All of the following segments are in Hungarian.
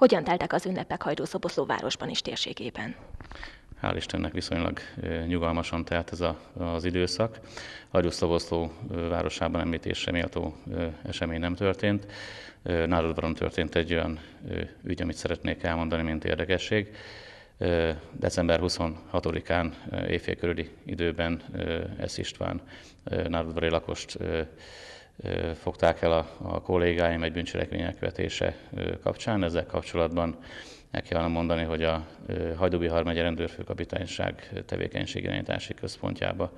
Hogyan teltek az ünnepek Hajdúszoboszló városban és térségében? Hál' Istennek viszonylag nyugalmasan telt ez a, az időszak. Hajdúszoboszló városában említésre méltó esemény nem történt. Národvaron történt egy olyan ügy, amit szeretnék elmondani, mint érdekesség. December 26-án éjfél körüli időben Esz István národvari lakost fogták el a, a kollégáim egy bűncselekmények vetése kapcsán. Ezzel kapcsolatban el kell mondani, hogy a Hajdubi Harmegye rendőrfőkapitányság tevékenységirányítási központjába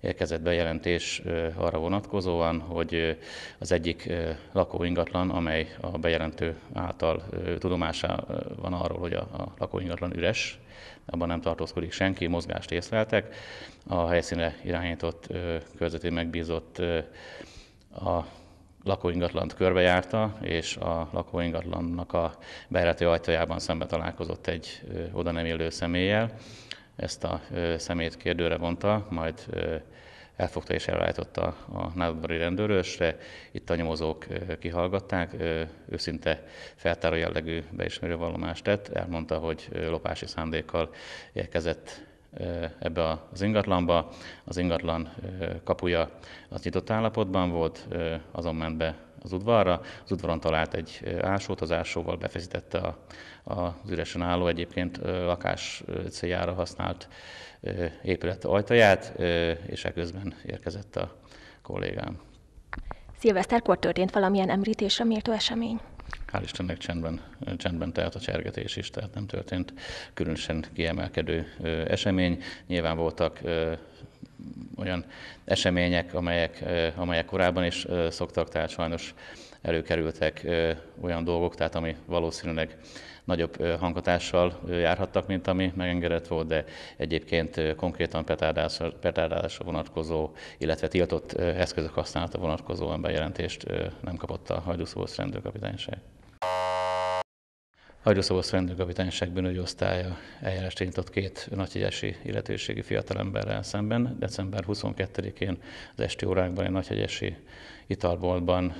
érkezett bejelentés arra vonatkozóan, hogy az egyik lakóingatlan, amely a bejelentő által tudomása van arról, hogy a, lakóingatlan üres, abban nem tartózkodik senki, mozgást észleltek. A helyszínre irányított körzeti megbízott a lakóingatlant körbejárta, és a lakóingatlannak a bejárati ajtajában szembe találkozott egy oda nem élő személlyel. Ezt a szemét kérdőre vonta, majd elfogta és elállította a nádadvari rendőrösre. Itt a nyomozók kihallgatták, őszinte feltáró jellegű beismerő vallomást tett, elmondta, hogy lopási szándékkal érkezett ebbe az ingatlanba. Az ingatlan kapuja az nyitott állapotban volt, azon ment be az udvarra. Az udvaron talált egy ásót, az ásóval befezítette a, a, az üresen álló, egyébként lakás céljára használt épület ajtaját, és eközben érkezett a kollégám. Szilveszterkor történt valamilyen említésre méltó esemény? hál' Istennek csendben, csendben telt a csergetés is, tehát nem történt különösen kiemelkedő esemény. Nyilván voltak olyan események, amelyek, amelyek korábban is szoktak, tehát sajnos előkerültek olyan dolgok, tehát ami valószínűleg nagyobb hanghatással járhattak, mint ami megengedett volt, de egyébként konkrétan petárdálásra vonatkozó, illetve tiltott eszközök használata vonatkozóan bejelentést nem kapott a hajdúszóhoz rendőrkapitányság. Hajdúszobosz rendőrkapitányság osztálya eljárást indított két nagyhegyesi illetőségi fiatalemberrel szemben. December 22-én az esti órákban egy nagyhegyesi italboltban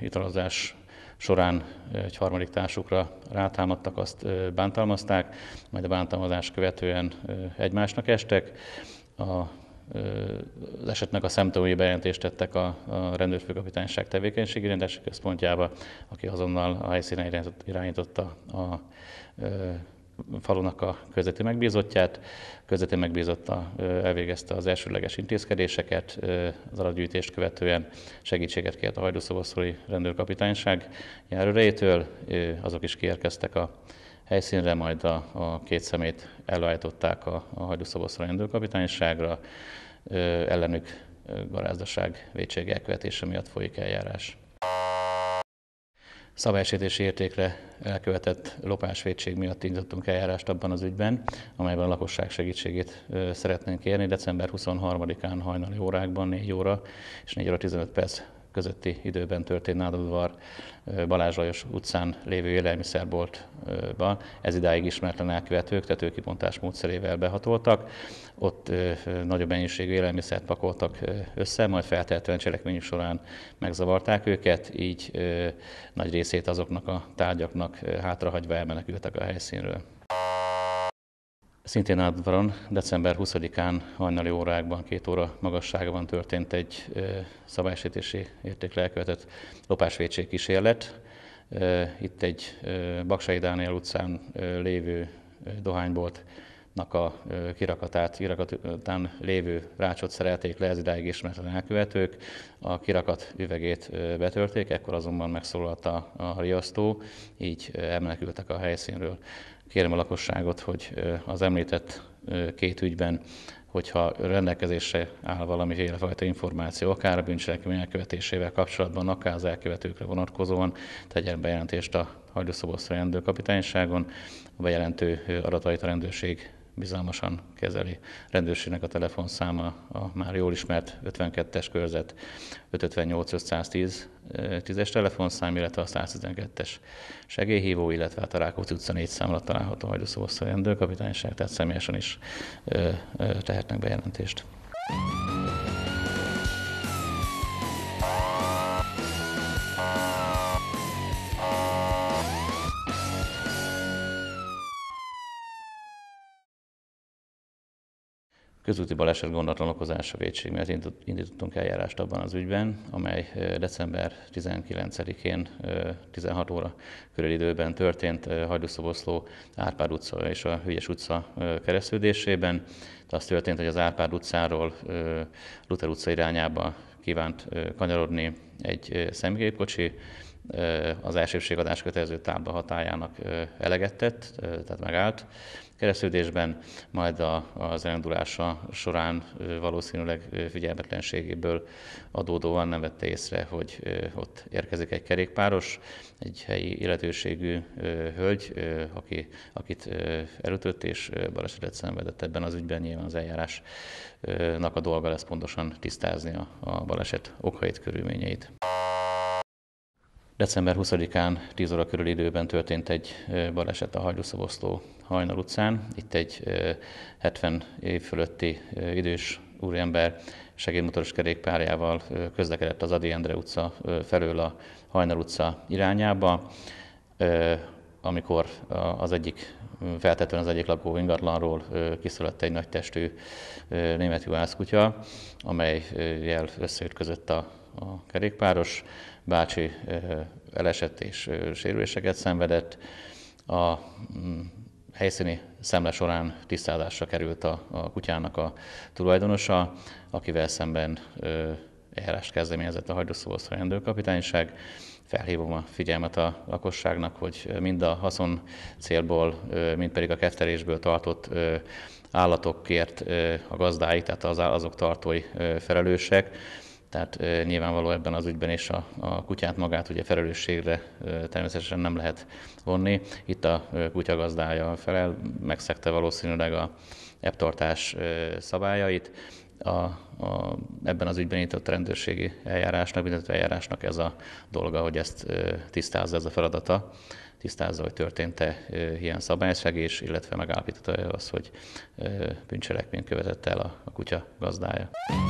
italozás során egy harmadik társukra rátámadtak, azt bántalmazták, majd a bántalmazás követően egymásnak estek. A az esetnek a szemtanúi bejelentést tettek a, a rendőrfőkapitányság tevékenységi rendelési központjába, aki azonnal a helyszínen irányította a, falunak a közveti megbízottját. A közvető megbízotta elvégezte az elsőleges intézkedéseket, az aratgyűjtést követően segítséget kért a hajdúszoboszlói rendőrkapitányság járőrejétől, azok is kiérkeztek a helyszínre, majd a, a két szemét elállították a, a hajdúszoboszra rendőrkapitányságra, ellenük garázdaság vétsége elkövetése miatt folyik eljárás. Szabálysítési értékre elkövetett lopásvédség miatt indítottunk eljárást abban az ügyben, amelyben a lakosság segítségét szeretnénk kérni. December 23-án hajnali órákban 4 óra és 4 óra 15 perc közötti időben történt Nádudvar Balázs Lajos utcán lévő élelmiszerboltban. Ez idáig ismeretlen elkövetők tetőkibontás módszerével behatoltak. Ott nagyobb mennyiségű élelmiszert pakoltak össze, majd feltehetően cselekményük során megzavarták őket, így nagy részét azoknak a tárgyaknak hátrahagyva elmenekültek a helyszínről. Szintén Ádvaron december 20-án hajnali órákban, két óra magasságban történt egy szabálysítési értékre elkövetett lopásvédség kísérlet. Itt egy Baksai Dániel utcán lévő dohányboltnak a kirakatát, kirakatán lévő rácsot szerelték le, ez idáig ismeretlen elkövetők. A kirakat üvegét betörték, ekkor azonban megszólalt a, a riasztó, így elmenekültek a helyszínről. Kérem a lakosságot, hogy az említett két ügyben, hogyha rendelkezésre áll valamiféle fajta információ, akár a bűncselekmény elkövetésével kapcsolatban, akár az elkövetőkre vonatkozóan, tegyen bejelentést a Hajdúszoboszlói rendőrkapitányságon, a bejelentő adatait a rendőrség bizalmasan kezeli. Rendőrségnek a telefonszáma a már jól ismert 52-es körzet 558-510 10-es eh, telefonszám, illetve a 112-es segélyhívó, illetve hát a Rákóczi utca 4 számra található hajdúszóosztály rendőrkapitányság, tehát személyesen is eh, eh, tehetnek bejelentést. Közúti baleset gondatlan okozása védség miatt indítottunk eljárást abban az ügyben, amely december 19-én 16 óra körül időben történt Hajdúszoboszló Árpád utca és a Hülyes utca keresztődésében. Az történt, hogy az Árpád utcáról Luther utca irányába kívánt kanyarodni egy személygépkocsi, az adás kötelező tábla hatájának eleget tett, tehát megállt keresztődésben, majd a, az elindulása során valószínűleg figyelmetlenségéből adódóan nem vette észre, hogy ott érkezik egy kerékpáros, egy helyi illetőségű hölgy, aki, akit elütött és balesetet szenvedett ebben az ügyben, nyilván az eljárásnak a dolga lesz pontosan tisztázni a, a baleset okait, körülményeit. December 20-án 10 óra körül időben történt egy baleset a Hajdúszoboszló Hajnal utcán. Itt egy 70 év fölötti idős úriember segédmotoros kerékpárjával közlekedett az Adi Endre utca felől a Hajnal utca irányába, amikor az egyik feltetően az egyik lakó ingatlanról kiszülött egy nagy testű német juhászkutya, jel összeütközött a a kerékpáros bácsi elesett és sérüléseket szenvedett. A mm, helyszíni szemle során tisztázásra került a, a kutyának a tulajdonosa, akivel szemben eljárást kezdeményezett a hajdúszóhoz rendőrkapitányság. Felhívom a figyelmet a lakosságnak, hogy mind a haszon célból, mind pedig a kefterésből tartott állatokért a gazdái, tehát azok tartói felelősek tehát nyilvánvaló ebben az ügyben is a, a kutyát magát ugye felelősségre természetesen nem lehet vonni. Itt a kutya gazdája felel, megszegte valószínűleg a eptartás szabályait. A, a, ebben az ügyben itt a rendőrségi eljárásnak, mindent eljárásnak ez a dolga, hogy ezt tisztázza, ez a feladata tisztázza, hogy történt-e ilyen szabályszegés, illetve megállapította azt, hogy bűncselekményt követett el a, a kutya gazdája.